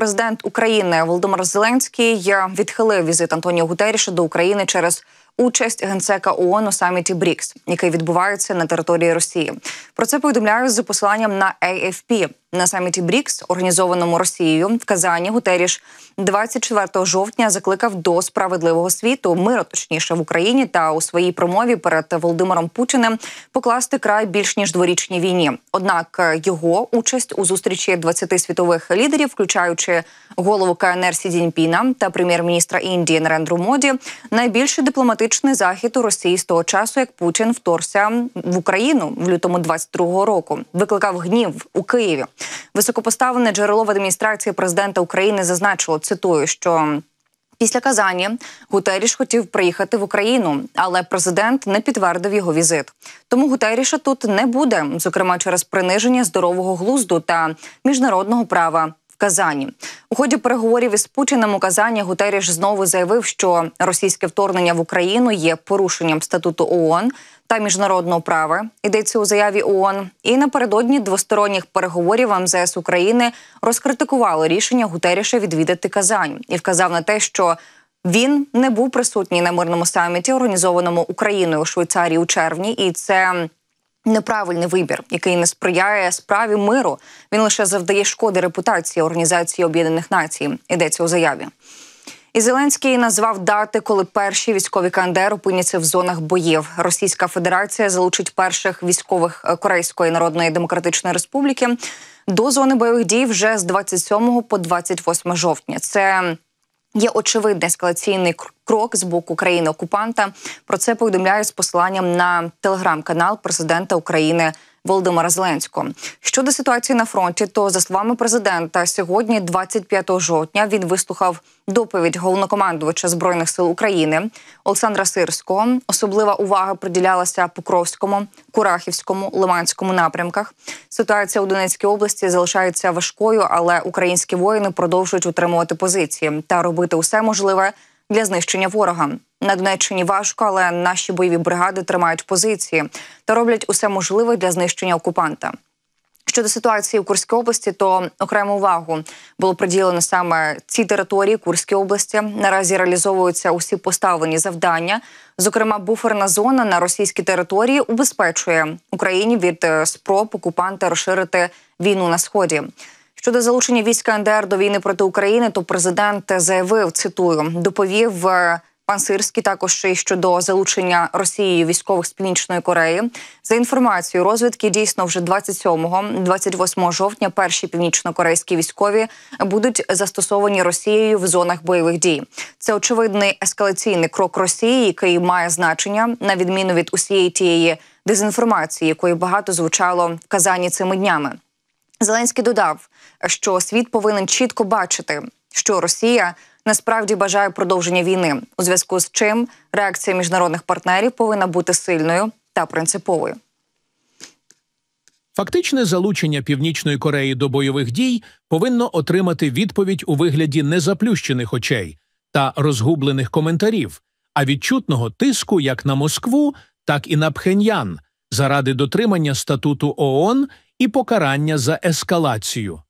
президент України Володимир Зеленський е, відхилив візит Антоніо Гутеріша до України через участь генсека ООН у саміті БРІКС, який відбувається на території Росії. Про це повідомляють за посиланням на AFP. на саміті БРІКС, організованому Росією в Казані. Гутеріш 24 жовтня закликав до справедливого світу миру, точніше в Україні та у своїй промові перед Володимиром Путіним покласти край більш ніж дворічній війні. Однак е, його участь у зустрічі 20 світових лідерів, включаючи голову КНР Сі Діньпіна та прем'єр-міністра Індії Нарендру Моді, найбільше дипломатичний демократичний захід у Росії з того часу, як Путін вторгся в Україну в лютому 22-го року. Викликав гнів у Києві. Високопоставлене джерело в адміністрації президента України зазначило цитую, що після Казані Гутеріш хотів приїхати в Україну, але президент не підтвердив його візит. Тому Гутеріша тут не буде, зокрема через приниження здорового глузду та міжнародного права. Казані. У ході переговорів із Путіним у Казані Гутеріш знову заявив, що російське вторгнення в Україну є порушенням статуту ООН та міжнародного права. Йдеться у заяві ООН. І напередодні двосторонніх переговорів МЗС України розкритикувало рішення Гутеріша відвідати Казань і вказав на те, що він не був присутній на мирному саміті, організованому Україною у Швейцарії у червні, і це неправильний вибір, який не сприяє справі миру. Він лише завдає шкоди репутації Організації Об'єднаних Націй. йдеться у заяві. І Зеленський назвав дати, коли перші військові КНДР опиняться в зонах боїв. Російська Федерація залучить перших військових е, Корейської Народної Демократичної Республіки до зони бойових дій вже з 27 по 28 жовтня. Це Є очевидний ескалаційний крок з боку країни окупанта. Про це повідомляю з посиланням на телеграм-канал президента України Володимира Зеленського. Щодо ситуації на фронті, то за словами президента, сьогодні, 25 жовтня, він вислухав доповідь головнокомандувача збройних сил України Олександра Сирського. Особлива увага приділялася Покровському, Курахівському, Лиманському напрямках. Ситуація у Донецькій області залишається важкою, але українські воїни продовжують утримувати позиції та робити усе можливе для знищення ворога. На Донеччині важко, але наші бойові бригади тримають позиції та роблять усе можливе для знищення окупанта. Щодо ситуації в Курській області, то окрему увагу було приділено саме цій території Курській області. Наразі реалізовуються усі поставлені завдання. Зокрема, буферна зона на російській території убезпечує Україні від е, спроб окупанта розширити війну на сході. Щодо залучення війська НДР до війни проти України, то президент заявив, цитую, доповів е, пан Сирський також ще й щодо залучення Росією військових з північної Кореї. За інформацією розвідки, дійсно вже 27-28 жовтня перші північно-корейські військові будуть застосовані Росією в зонах бойових дій. Це очевидний ескалаційний крок Росії, який має значення на відміну від усієї тієї дезінформації, якої багато звучало в Казані цими днями. Зеленський додав, що світ повинен чітко бачити, що Росія насправді бажає продовження війни, у зв'язку з чим реакція міжнародних партнерів повинна бути сильною та принциповою. Фактичне залучення Північної Кореї до бойових дій повинно отримати відповідь у вигляді незаплющених очей та розгублених коментарів, а відчутного тиску як на Москву, так і на Пхеньян заради дотримання статуту ООН і покарання за ескалацію.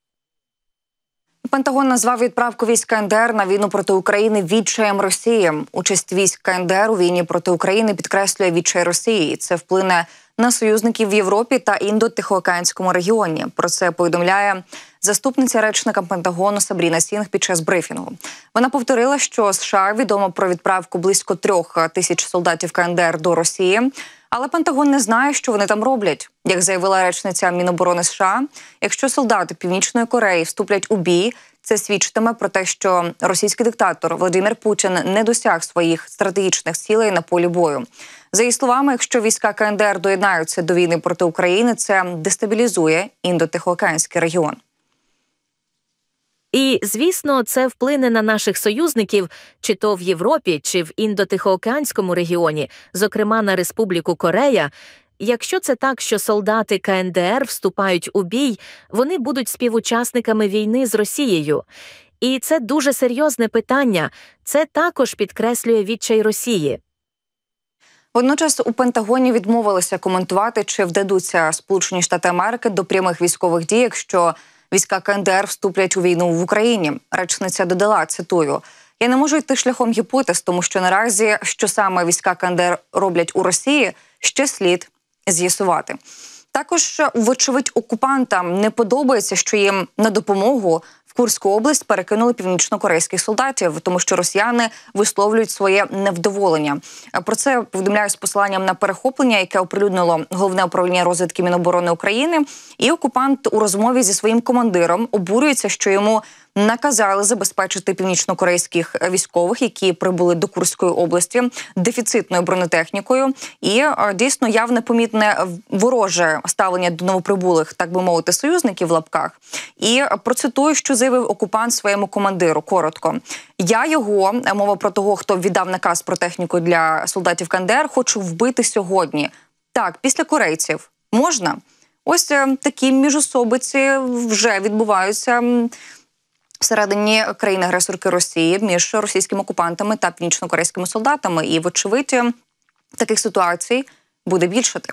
Пентагон назвав відправку військ КНДР на війну проти України відчаєм Росії. Участь військ КНДР у війні проти України підкреслює відчай Росії. Це вплине на союзників в Європі та індо-тихоокеанському регіоні. Про це повідомляє заступниця речника Пентагону Сабріна Сінг під час брифінгу. Вона повторила, що США відомо про відправку близько трьох тисяч солдатів КНДР до Росії. Але Пентагон не знає, що вони там роблять, як заявила речниця Міноборони США. Якщо солдати Північної Кореї вступлять у бій, це свідчитиме про те, що російський диктатор Володимир Путін не досяг своїх стратегічних цілей на полі бою. За її словами, якщо війська КНДР доєднаються до війни проти України, це дестабілізує індотихоокеанський регіон. І, звісно, це вплине на наших союзників, чи то в Європі, чи в індотихоокеанському регіоні, зокрема на Республіку Корея. Якщо це так, що солдати КНДР вступають у бій, вони будуть співучасниками війни з Росією. І це дуже серйозне питання. Це також підкреслює відчай Росії. Водночас у Пентагоні відмовилися коментувати, чи вдадуться Сполучені Штати Америки до прямих військових дій, якщо Війська КНДР вступлять у війну в Україні. Речниця додала цитую. Я не можу йти шляхом гіпотез, тому що наразі що саме війська КНДР роблять у Росії, ще слід з'ясувати. Також, вочевидь, окупантам не подобається, що їм на допомогу в Курську область перекинули північнокорейських солдатів, тому що росіяни висловлюють своє невдоволення. Про це повідомляю з посиланням на перехоплення, яке оприлюднило головне управління розвідки Міноборони України. І окупант у розмові зі своїм командиром обурюється, що йому наказали забезпечити північнокорейських військових, які прибули до Курської області дефіцитною бронетехнікою, і е, дійсно явне помітне вороже ставлення до новоприбулих, так би мовити, союзників в лапках. І процитую, що заявив окупант своєму командиру. Коротко я його е, мова про того, хто віддав наказ про техніку для солдатів КНДР, хочу вбити сьогодні. Так, після корейців можна. Ось е, такі міжособиці вже відбуваються Всередині країни-агресорки Росії між російськими окупантами та північнокорейськими солдатами, і вочевидь таких ситуацій буде більшати.